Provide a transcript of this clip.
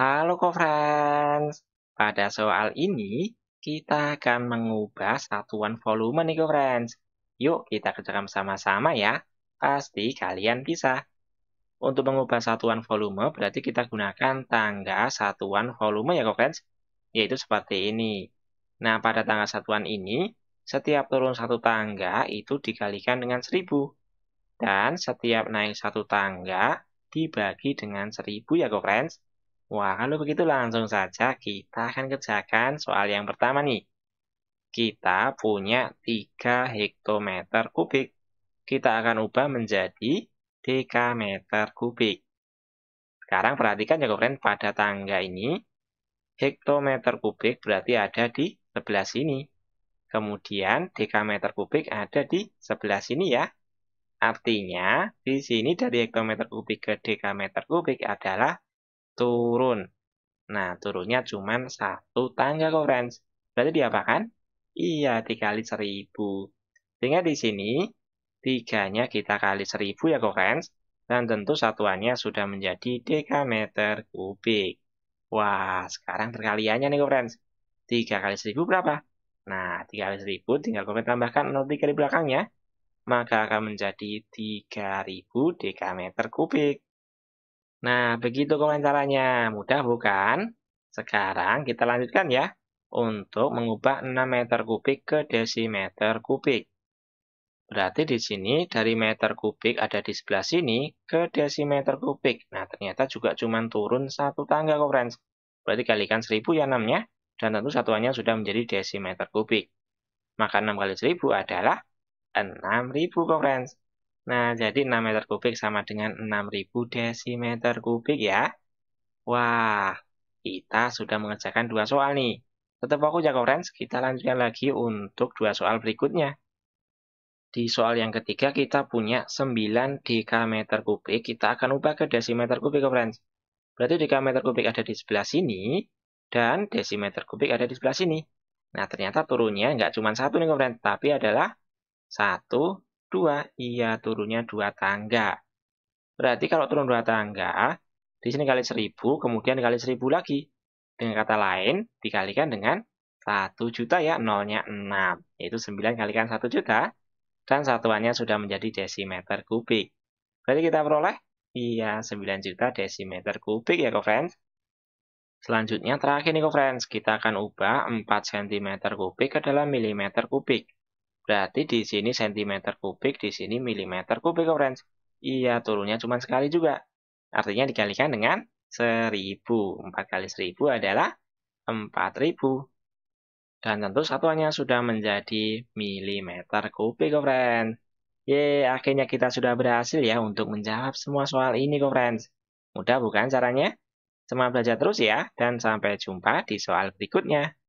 Halo co pada soal ini kita akan mengubah satuan volume nih co Yuk kita kerjakan sama-sama ya, pasti kalian bisa. Untuk mengubah satuan volume berarti kita gunakan tangga satuan volume ya co yaitu seperti ini. Nah pada tangga satuan ini, setiap turun satu tangga itu dikalikan dengan 1000. Dan setiap naik satu tangga dibagi dengan 1000 ya co-friends. Wah, kalau begitu langsung saja kita akan kerjakan soal yang pertama nih. Kita punya 3 hektometer kubik. Kita akan ubah menjadi dekameter kubik. Sekarang perhatikan ya kawan pada tangga ini, hektometer kubik berarti ada di sebelah sini. Kemudian dekameter kubik ada di sebelah sini ya. Artinya, di sini dari hektometer kubik ke dekameter kubik adalah turun. Nah, turunnya cuma satu tangga kok, friends. Berarti diapakan? Iya, dikali seribu. Sehingga di sini, tiganya kita kali seribu ya, kok, friends. Dan tentu satuannya sudah menjadi dekameter kubik. Wah, sekarang perkaliannya nih, kok, friends. Tiga kali seribu berapa? Nah, tiga kali seribu tinggal kalian tambahkan 03 di belakangnya. Maka akan menjadi 3000 dekameter kubik. Nah, begitu kemudian Mudah bukan? Sekarang kita lanjutkan ya untuk mengubah 6 meter kubik ke desimeter kubik. Berarti di sini dari meter kubik ada di sebelah sini ke desimeter kubik. Nah, ternyata juga cuma turun satu tangga kok, friends. Berarti kalikan 1000 ya 6-nya dan tentu satuannya sudah menjadi desimeter kubik. Maka 6 kali 1000 adalah 6000 kok, friends. Nah, jadi 6 meter kubik sama dengan 6000 desimeter kubik ya. Wah, kita sudah mengerjakan dua soal nih. Tetap aku ya, friends. Kita lanjutkan lagi untuk dua soal berikutnya. Di soal yang ketiga kita punya 9 dekameter kubik. Kita akan ubah ke desimeter kubik, friends. Berarti dekameter kubik ada di sebelah sini, dan desimeter kubik ada di sebelah sini. Nah, ternyata turunnya nggak cuma satu nih, friends, tapi adalah 1 2. Iya, turunnya 2 tangga. Berarti kalau turun 2 tangga, di sini kali 1000, kemudian dikali 1000 lagi. Dengan kata lain, dikalikan dengan 1 juta ya, nolnya 6. Yaitu 9 kalikan 1 juta, dan satuannya sudah menjadi desimeter kubik. Berarti kita peroleh, iya 9 juta desimeter kubik ya, friends. Selanjutnya terakhir nih, friends, kita akan ubah 4 cm kubik ke dalam milimeter kubik. Berarti di sini sentimeter kubik, di sini milimeter kubik, friends. Iya, turunnya cuma sekali juga. Artinya dikalikan dengan 1000. 4 kali 1000 adalah 4000. Dan tentu satuannya sudah menjadi milimeter kubik, friends. Ye, akhirnya kita sudah berhasil ya untuk menjawab semua soal ini, friends. Mudah bukan caranya? Semangat belajar terus ya, dan sampai jumpa di soal berikutnya.